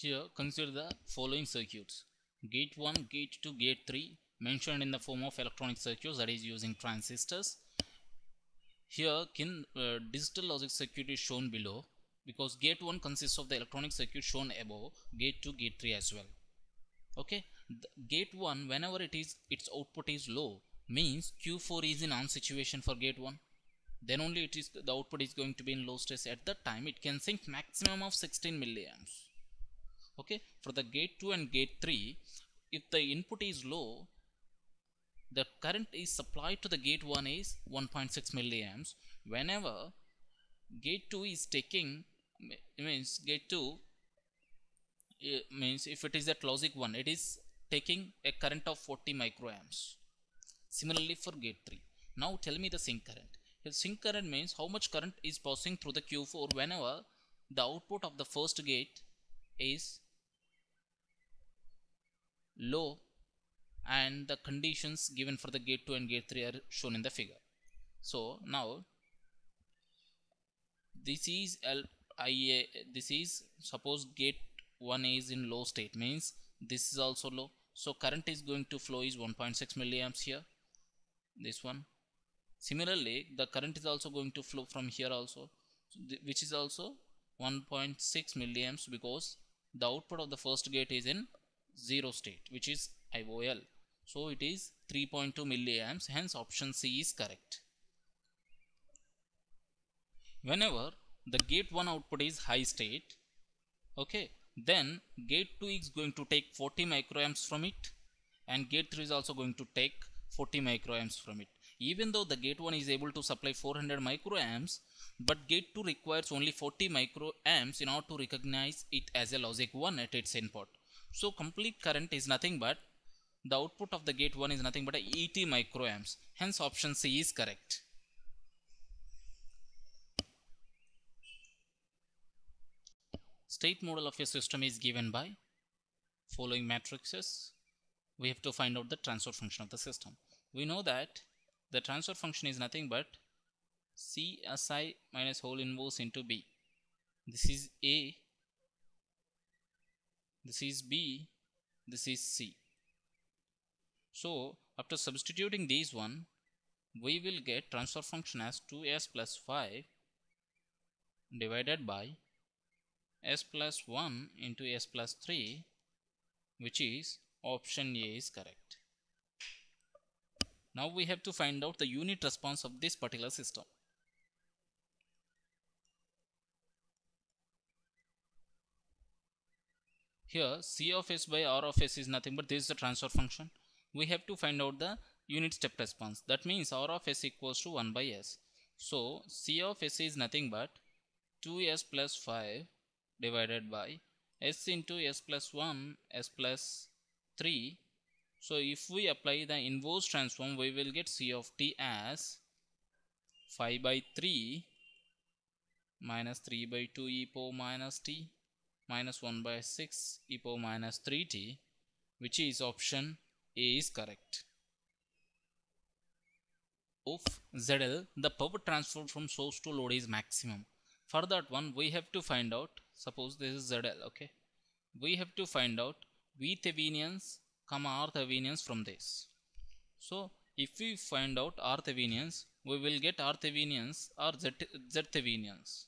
Here, consider the following circuits. Gate 1, gate 2, gate 3 mentioned in the form of electronic circuits that is using transistors. Here, kin, uh, digital logic circuit is shown below because gate 1 consists of the electronic circuit shown above, gate 2, gate 3 as well. Okay, the gate 1 whenever it is its output is low means Q4 is in on situation for gate 1 then only it is the output is going to be in low stress at that time it can sink maximum of 16 milliamps okay for the gate 2 and gate 3 if the input is low the current is supplied to the gate 1 is 1.6 milliamps whenever gate 2 is taking means gate 2 eh, means if it is at logic 1 it is taking a current of 40 microamps similarly for gate 3 now tell me the sink current the sink current means how much current is passing through the q4 whenever the output of the first gate is low and the conditions given for the gate 2 and gate 3 are shown in the figure so now this is IA, this is suppose gate 1 is in low state means this is also low so current is going to flow is 1.6 milliamps here this one similarly the current is also going to flow from here also which is also 1.6 milliamps because the output of the first gate is in 0 state which is IOL. So it is 3.2 milliamps hence option C is correct. Whenever the gate 1 output is high state okay then gate 2 is going to take 40 microamps from it and gate 3 is also going to take 40 microamps from it. Even though the gate 1 is able to supply 400 microamps but gate 2 requires only 40 microamps in order to recognize it as a logic 1 at its input. So complete current is nothing but the output of the gate 1 is nothing but 80 microamps. Hence option C is correct. State model of your system is given by following matrices. We have to find out the transfer function of the system. We know that the transfer function is nothing but CSI minus whole inverse into B. This is A this is B, this is C. So after substituting these one, we will get transfer function as 2s plus 5 divided by s plus 1 into s plus 3 which is option A is correct. Now we have to find out the unit response of this particular system. Here C of s by R of s is nothing but this is the transfer function. We have to find out the unit step response. That means R of s equals to 1 by s. So C of s is nothing but 2s plus 5 divided by s into s plus 1 s plus 3 so if we apply the inverse transform, we will get C of t as 5 by 3 minus 3 by 2 e power minus t minus 1 by 6 e power minus 3t which is option A is correct. Of ZL, the power transfer from source to load is maximum. For that one, we have to find out, suppose this is ZL, okay. We have to find out V Thevenians, comma R Thevenians from this. So, if we find out R Thevenians, we will get R Thevenians or Z, Z Thevenians.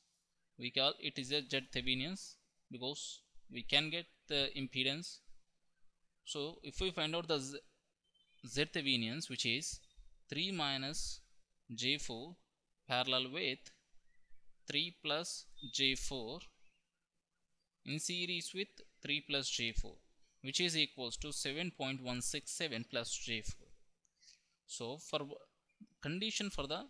We call it is a Z Thevenians because we can get the impedance so if we find out the z, Thevenians which is 3 minus j4 parallel with 3 plus j4 in series with 3 plus j4 which is equals to 7.167 plus j4 so for condition for the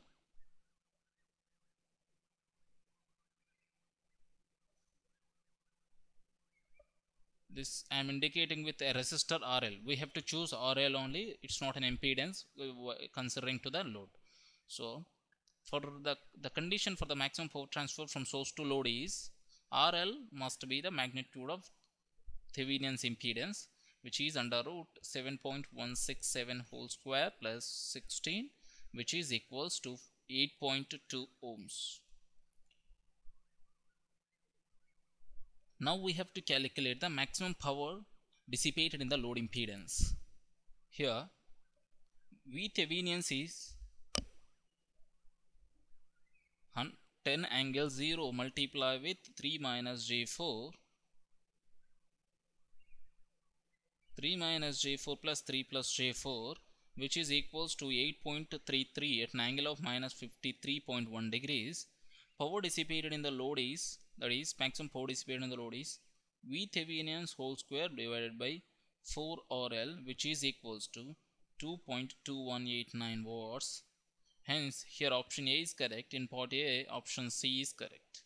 this i am indicating with a resistor rl we have to choose rl only it's not an impedance uh, considering to the load so for the the condition for the maximum power transfer from source to load is rl must be the magnitude of thevenin's impedance which is under root 7.167 whole square plus 16 which is equals to 8.2 ohms Now we have to calculate the maximum power dissipated in the load impedance. Here, V thevenin is 10 angle 0 multiply with 3 minus j4 3 minus j4 plus 3 plus j4 which is equals to 8.33 at an angle of minus 53.1 degrees Power dissipated in the load is that is maximum power dissipated in the load is V Thevenin's whole square divided by 4 RL which is equals to 2.2189 watts. Hence here option A is correct. In part A option C is correct.